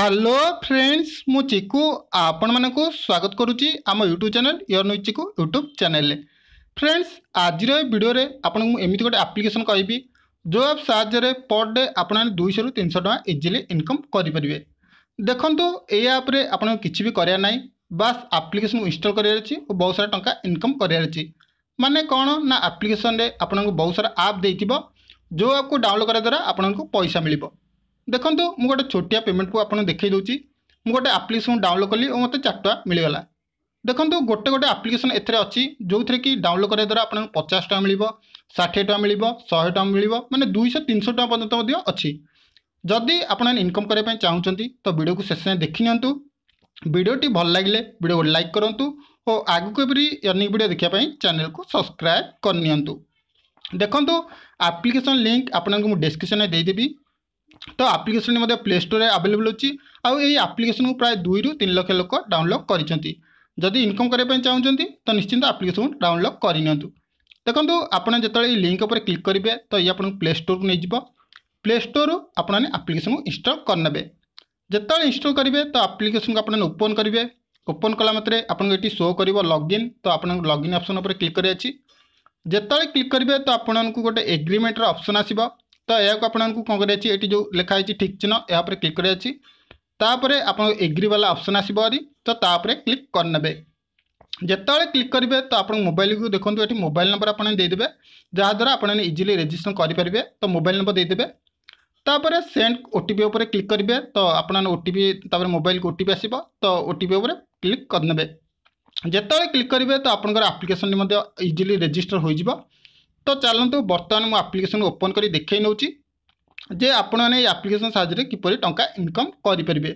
hello friends মু চিকু আপনার স্বাগত করুছি আমার ইউট্যুব চ্যানেল ইয়র নিউজ চিকু ইউট্যুব চ্যানেলে ফ্রেন্ডস আজির এই ভিডিওরে আপনার এমিতি গোটে আপ্লিকেসন কবি যে আপ সাহায্যে পর ডে আপনার দুইশহ রু তিনশো টাকা ইজিলি ইনকম করে দেখুন এই আপ্রে আপনার কিছু বি করার নাই বাস আপ্লিকেসন ইনস্টল করার আছে ও বহু সারা টঙ্কা ইনকম করার আছে মানে কোণ না আপ্লিকেসন আপনার বহু সারা আপ দিয়ে যে আপকে ডাউনলোড করা দ্বারা আপনার পয়সা মিলবে ଦେଖନ୍ତୁ ମୁଁ ଗୋଟେ ଛୋଟିଆ ପେମେଣ୍ଟକୁ ଆପଣ ଦେଖାଇ ଦେଉଛି ମୁଁ ଗୋଟେ ଆପ୍ଲିକେସନ୍ ଡାଉନଲୋଡ଼୍ କଲି ଓ ମୋତେ ଚାରିଟା ମିଳିଗଲା ଦେଖନ୍ତୁ ଗୋଟେ ଗୋଟେ ଆପ୍ଲିକେସନ୍ ଏଥିରେ ଅଛି ଯେଉଁଥିରେ କି ଡାଉନଲୋଡ଼୍ କରିବା ଦ୍ୱାରା ଆପଣଙ୍କୁ ପଚାଶ ଟଙ୍କା ମିଳିବ ଷାଠିଏ ଟଙ୍କା ମିଳିବ ଶହେ ଟଙ୍କା ମିଳିବ ମାନେ ଦୁଇଶହ ତିନିଶହ ଟଙ୍କା ପର୍ଯ୍ୟନ୍ତ ମଧ୍ୟ ଅଛି ଯଦି ଆପଣମାନେ ଇନକମ୍ କରିବା ପାଇଁ ଚାହୁଁଛନ୍ତି ତ ଭିଡ଼ିଓକୁ ଶେଷ ଯାଏଁ ଦେଖିନିଅନ୍ତୁ ଭିଡ଼ିଓଟି ଭଲ ଲାଗିଲେ ଭିଡ଼ିଓକୁ ଲାଇକ୍ କରନ୍ତୁ ଓ ଆଗକୁ ବି ଅନେକ ଭିଡ଼ିଓ ଦେଖିବା ପାଇଁ ଚ୍ୟାନେଲକୁ ସବସ୍କ୍ରାଇବ୍ କରିନିଅନ୍ତୁ ଦେଖନ୍ତୁ ଆପ୍ଲିକେସନ୍ ଲିଙ୍କ୍ ଆପଣଙ୍କୁ ମୁଁ ଡେସ୍କ୍ରିପ୍ସନ୍ରେ ଦେଇଦେବି ତ ଆପ୍ଲିକେସନ୍ ମଧ୍ୟ ପ୍ଲେ ଷ୍ଟୋର୍ରେ ଆଭେଲେବୁଲ୍ ଅଛି ଆଉ ଏହି ଆପ୍ଲିକେସନ୍କୁ ପ୍ରାୟ ଦୁଇରୁ ତିନି ଲକ୍ଷ ଲୋକ ଡାଉନଲୋଡ଼୍ କରିଛନ୍ତି ଯଦି ଇନକମ୍ କରିବା ପାଇଁ ଚାହୁଁଛନ୍ତି ତ ନିଶ୍ଚିନ୍ତ ଆପ୍ଲିକେସନ୍କୁ ଡାଉନଲୋଡ଼୍ କରିନିଅନ୍ତୁ ଦେଖନ୍ତୁ ଆପଣ ଯେତେବେଳେ ଏହି ଲିଙ୍କ୍ ଉପରେ କ୍ଲିକ୍ କରିବେ ତ ଇଏ ଆପଣଙ୍କୁ ପ୍ଲେ ଷ୍ଟୋର୍କୁ ନେଇଯିବ ପ୍ଲେ ଷ୍ଟୋର୍ରୁ ଆପଣମାନେ ଆପ୍ଲିକେସନ୍କୁ ଇନଷ୍ଟଲ୍ କରିନେବେ ଯେତେବେଳେ ଇନଷ୍ଟଲ୍ କରିବେ ତ ଆପ୍ଲିକେସନ୍କୁ ଆପଣମାନେ ଓପନ୍ କରିବେ ଓପନ୍ କଲା ମାତ୍ରେ ଆପଣଙ୍କୁ ଏଠି ଶୋ କରିବ ଲଗ୍ଇନ୍ ତ ଆପଣଙ୍କୁ ଲଗ୍ଇନ୍ ଅପସନ୍ ଉପରେ କ୍ଲିକ୍ କରିଅଛି ଯେତେବେଳେ କ୍ଲିକ୍ କରିବେ ତ ଆପଣଙ୍କୁ ଗୋଟେ ଏଗ୍ରିମେଣ୍ଟର ଅପସନ୍ ଆସିବ तो यह कौन कर जो लिखाई ठीक चिन्ह यापर क्लिक करपर आप एग्री वाला अप्सन आस तो क्लिक करे जिते क्लिक करेंगे तो आप मोबाइल को देखते ये मोबाइल नंबर आपदे जहाद्वारा आपने इजिली रेजिस्ट्रेसन करेंगे तो मोबाइल नंबर देदेवे तापर सेंड ओटीपी ओटी क्लिक करेंगे तो आपने ओटीपी ओटी मोबाइल को ओटीपी आसो तो ओटीपी ओटी क्लिक करदे जिते क्लिक करेंगे तो आप्लिकेसन इजिली रेजिटर हो ତ ଚାଲନ୍ତୁ ବର୍ତ୍ତମାନ ମୁଁ ଆପ୍ଲିକେସନ୍ ଓପନ୍ କରି ଦେଖାଇ ନେଉଛି ଯେ ଆପଣମାନେ ଏଇ ଆପ୍ଲିକେସନ୍ ସାହାଯ୍ୟରେ କିପରି ଟଙ୍କା ଇନକମ୍ କରିପାରିବେ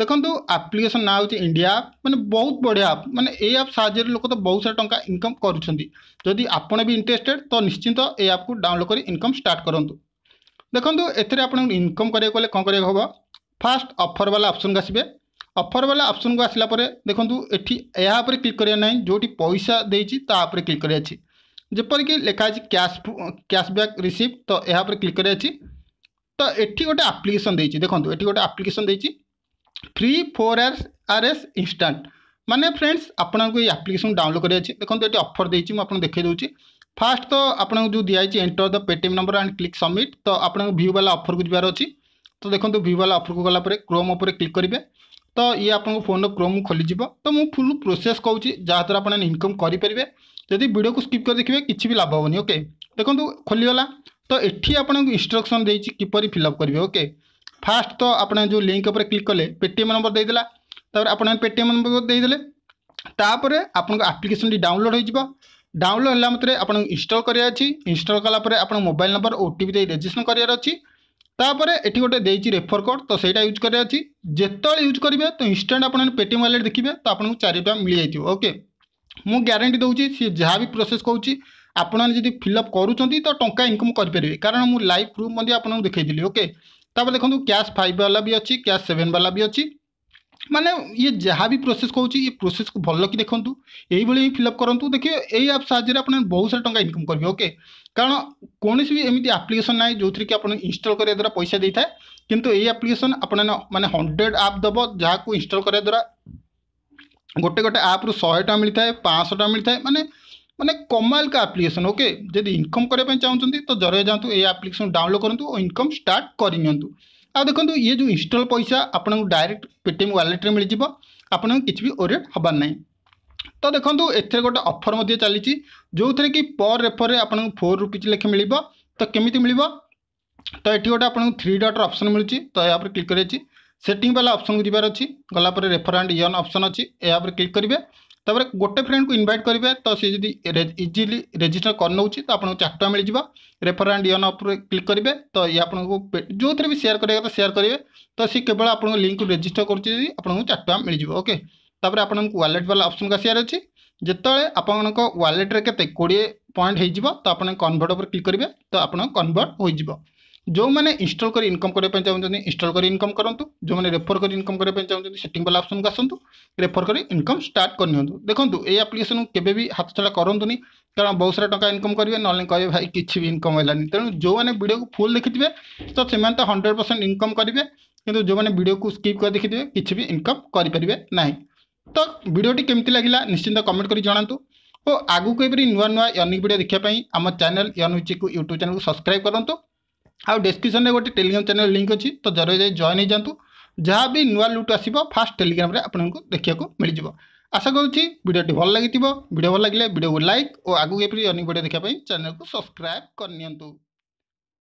ଦେଖନ୍ତୁ ଆପ୍ଲିକେସନ୍ ନାଁ ହେଉଛି ଇଣ୍ଡିଆ ଆପ୍ ମାନେ ବହୁତ ବଢ଼ିଆ ଆପ୍ ମାନେ ଏଇ ଆପ୍ ସାହାଯ୍ୟରେ ଲୋକ ତ ବହୁତ ସାରା ଟଙ୍କା ଇନକମ୍ କରୁଛନ୍ତି ଯଦି ଆପଣ ବି ଇଣ୍ଟରେଷ୍ଟେଡ୍ ତ ନିଶ୍ଚିନ୍ତ ଏଇ ଆପ୍କୁ ଡାଉନଲୋଡ଼୍ କରି ଇନକମ୍ ଷ୍ଟାର୍ଟ କରନ୍ତୁ ଦେଖନ୍ତୁ ଏଥିରେ ଆପଣଙ୍କୁ ଇନକମ୍ କରିବାକୁ ହେଲେ କ'ଣ କରିବାକୁ ହେବ ଫାର୍ଷ୍ଟ ଅଫର୍ବାଲା ଅପସନ୍କୁ ଆସିବେ ଅଫର୍ବାଲା ଅପସନ୍କୁ ଆସିଲା ପରେ ଦେଖନ୍ତୁ ଏଠି ଏହା ଉପରେ କ୍ଲିକ୍ କରିବା ନାହିଁ ଯେଉଁଠି ପଇସା ଦେଇଛି ତା ଉପରେ କ୍ଲିକ୍ କରିବାର ଅଛି যেপরিকি লেখা আছে ক্যাশ ক্যাশব্যাক রিসিপ্ট তো এর উপরে ক্লিক করা আছে তো এটি গোটে আপ্লিকেসন দিয়েছি দেখুন এটি গোটে আপ্লিকেসন দিয়েছি ফ্রি ফোর আওয়ার্স আর এস ইনস্টান্ট মানে ফ্রেন্ডস আপনার এই আপ্লিকেসন ডাউনলোড করা আছে দেখুন এটি অফর দিয়েছি মু আপনার দেখাই দেছি ফার্স্ট তো আপনার যে দিয়েছে enter the Paytm number and click submit তো আপনার ভিউ বালা অফরক যার অছি তো দেখুন ভিউ বালা অফরক গলাপরে ক্রোম উপরে ক্লিক করবে ତ ଇଏ ଆପଣଙ୍କ ଫୋନ୍ର କ୍ରୋମ୍ ଖୋଲିଯିବ ତ ମୁଁ ଫୁଲ୍ ପ୍ରୋସେସ୍ କହୁଛି ଯାହାଦ୍ୱାରା ଆପଣ ଇନକମ୍ କରିପାରିବେ ଯଦି ଭିଡ଼ିଓକୁ ସ୍କିପ୍ କରି ଦେଖିବେ କିଛି ବି ଲାଭ ହେବନି ଓକେ ଦେଖନ୍ତୁ ଖୋଲିଗଲା ତ ଏଠି ଆପଣଙ୍କୁ ଇନଷ୍ଟ୍ରକ୍ସନ୍ ଦେଇଛି କିପରି ଫିଲ୍ଅପ୍ କରିବେ ଓକେ ଫାର୍ଷ୍ଟ ତ ଆପଣ ଯେଉଁ ଲିଙ୍କ୍ ଉପରେ କ୍ଲିକ୍ କଲେ ପେଟିଏମ୍ ନମ୍ବର ଦେଇଦେଲା ତାପରେ ଆପଣ ପେଟିଏମ୍ ନମ୍ବର ଦେଇଦେଲେ ତାପରେ ଆପଣଙ୍କ ଆପ୍ଲିକେସନ୍ଟି ଡାଉନଲୋଡ଼୍ ହୋଇଯିବ ଡାଉନଲୋଡ଼୍ ହେଲା ମାତ୍ରେ ଆପଣଙ୍କୁ ଇନଷ୍ଟଲ୍ କରିବାର ଅଛି ଇନଷ୍ଟଲ୍ କଲା ପରେ ଆପଣଙ୍କ mobile number O T P ଦେଇ ରେଜିଷ୍ଟ୍ରେସନ୍ କରିବାର ଅଛି ତାପରେ ଏଠି ଗୋଟେ ଦେଇଛି ରେଫର କୋଡ଼ ତ ସେଇଟା ୟୁଜ୍ କରିବାର ଅଛି ଯେତେବେଳେ ୟୁଜ୍ କରିବେ ତ ଇନଷ୍ଟାଣ୍ଟ ଆପଣ ପେଟିଏମ୍ ୱାଲେଟ୍ ଦେଖିବେ ତ ଆପଣଙ୍କୁ ଚାରିଟା ମିଳିଯାଇଥିବ ଓକେ मुझ ग्यारंटी दूँ सी जहाँ भी प्रोसेस कौन आपने जब फिलअप करुँच तो टाँचा इनकम करेंगे कारण मुझ लाइव प्रूफ मैं आपको देखेदेली ओके देखो क्या फाइव बाला भी अच्छी क्या सेवेन बाला भी अच्छी माने ये जहाँ भी प्रोसेस कौच ये प्रोसेस को भल कि देखो यही फिलअप करूँ देखिए यही आप साने बहुत सारा टाइम इनकम करेंगे ओके कारण कौन भी एमती आप्लिकेसन ना जो थी कि आप इनस्टल कराया द्वारा पैसा देता है कि आप्लिकेसन आप मैंने हंड्रेड आप दब जहाँ को इनस्टल करा द्वारा गोटे गोटे आप्रु शहेटा मिलता है पाँच टाँग मिलता है मानने मैंने कमाल का आप्लिकेसन ओके जब इनकम करने चाहते तो जरिए जातु ये आप्लिकेसन डाउनलोड करूँ और इनकम स्टार्ट कर आखिर ये जो इनस्टल पैसा आपको डायरेक्ट पेटीएम व्वालेट्रे मिल जाव आपन को भी ओरियड हबार ना तो देखो एथेर गोटे अफर मैं चली जो थे कि पर रेफर में आपको फोर रुपीज लेखे मिल तो कमी मिल तो ये गोटे आप थ्री डटर अप्सन मिलूँ तो यहाँ पर क्लिक कर সেটিং বালা অপসনকু যার অছি গলাপরে রেফরান্ড ইয়ন অপসন অছি এয়া উপরে ক্লিক করবে তাপরে গোটে ফ্রেন্ডকে ইনভাইট করবে তো সে যদি ইজিলি রেজিষ্টর করনেছি তো আপনার চার টাকা মিলিযোগ রেফরান্ড ইয়ন উপরে ক্লিক করবে তো ইয়ে আপনার যে বি সেয়ার করার কথা সেয়ার করবে তো সে কেবল আপনার লিঙ্ক রেজিষ্টর করছে আপনার চার টাকা মিলিযোগ ওকে তাপরে আপনার ওয়ালেট বালা অপসন আসিয়ার অছি যেতবে আপনার ওয়ালেট্রে কেতে কোড়িয়ে পয়েন্ট হয়ে তো আপনার কনভর্ট উপরে ক্লিক করবে তো আপনার কনভর্ট হয়ে ଯେଉଁମାନେ ଇନଷ୍ଟଲ୍ କରି ଇନକମ୍ କରିବା ପାଇଁ ଚାହୁଁଛନ୍ତି ଇନଷ୍ଟଲ୍ କରି ଇନକମ୍ କରନ୍ତୁ ଯେଉଁମାନେ ରେଫର୍ କରି ଇନକମ୍ କରିବା ପାଇଁ ଚାହୁଁଛନ୍ତି ସେଟିଂ ବାଲା ଅପସନ୍କୁ ଆସନ୍ତୁ ରେଫର୍ କରି ଇନକମ୍ ଷ୍ଟାର୍ଟ କରିନିଅନ୍ତୁ ଦେଖନ୍ତୁ ଏଇ ଆପ୍ଲିକେସନ୍କୁ କେବେ ବି ହାତଛଡ଼ା କରନ୍ତୁନି କାରଣ ବହୁତ ସାରା ଟଙ୍କା ଇନକମ୍ କରିବେ ନହେଲେ କହିବେ ଭାଇ କିଛି ବି ଇନକମ୍ ହେଲାନି ତେଣୁ ଯେଉଁମାନେ ଭିଡ଼ିଓକୁ ଫୁଲ୍ ଦେଖିଥିବେ ତ ସେମାନେ ତ ହଣ୍ଡ୍ରେଡ଼ ପରସେଣ୍ଟ ଇନକମ୍ କରିବେ କିନ୍ତୁ ଯେଉଁମାନେ ଭିଡ଼ିଓକୁ ସ୍କିପ୍ କରି ଦେଖିଥିବେ କିଛି ବି ଇନକମ୍ କରିପାରିବେ ନାହିଁ ତ ଭିଡ଼ିଓଟି କେମିତି ଲାଗିଲା ନିଶ୍ଚିନ୍ତ କମେଣ୍ଟ କରି ଜଣାନ୍ତୁ ଓ ଆଗକୁ ଏପରି ନୂଆ ନୂଆ ୟର୍ଣ୍ଣିଂ ଭିଡ଼ିଓ ଦେଖିବା ପାଇଁ ଆମ ଚ୍ୟାନେଲ୍ ୟର୍ଣ୍ଣ ୟୁଟ୍ୟୁବ୍ ଚ୍ୟାନେଲ୍କୁ ସବସ୍କ୍ରାଇବ୍ କରନ୍ତୁ ଆଉ ଡେସ୍କ୍ରିପ୍ସନ୍ରେ ଗୋଟେ ଟେଲିଗ୍ରାମ ଚ୍ୟାନେଲ୍ ଲିଙ୍କ୍ ଅଛି ତ ଜରୁରୀ ଯାଇ ଜଏନ୍ ହେଇଯାଆନ୍ତୁ ଯାହା ବି ନୂଆ ଲୁଟ୍ ଆସିବ ଫାଷ୍ଟ ଟେଲିଗ୍ରାମରେ ଆପଣଙ୍କୁ ଦେଖିବାକୁ ମିଳିଯିବ ଆଶା କରୁଛି ଭିଡ଼ିଓଟି ଭଲ ଲାଗିଥିବ ଭିଡ଼ିଓ ଭଲ ଲାଗିଲେ ଭିଡ଼ିଓକୁ ଲାଇକ୍ ଓ ଆଗକୁ ଏପରି ଅନେକ ଭିଡ଼ିଓ ଦେଖିବା ପାଇଁ ଚ୍ୟାନେଲ୍କୁ ସବସ୍କ୍ରାଇବ୍ କରିନିଅନ୍ତୁ